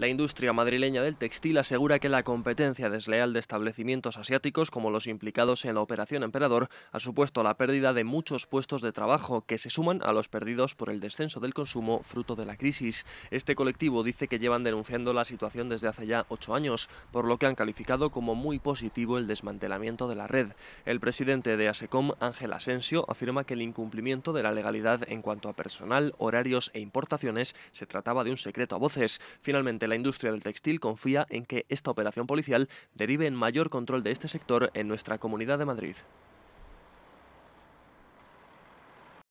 La industria madrileña del textil asegura que la competencia desleal de establecimientos asiáticos como los implicados en la operación Emperador ha supuesto la pérdida de muchos puestos de trabajo que se suman a los perdidos por el descenso del consumo fruto de la crisis. Este colectivo dice que llevan denunciando la situación desde hace ya ocho años, por lo que han calificado como muy positivo el desmantelamiento de la red. El presidente de ASECOM, Ángel Asensio, afirma que el incumplimiento de la legalidad en cuanto a personal, horarios e importaciones se trataba de un secreto a voces. Finalmente, la industria del textil confía en que esta operación policial derive en mayor control de este sector en nuestra Comunidad de Madrid.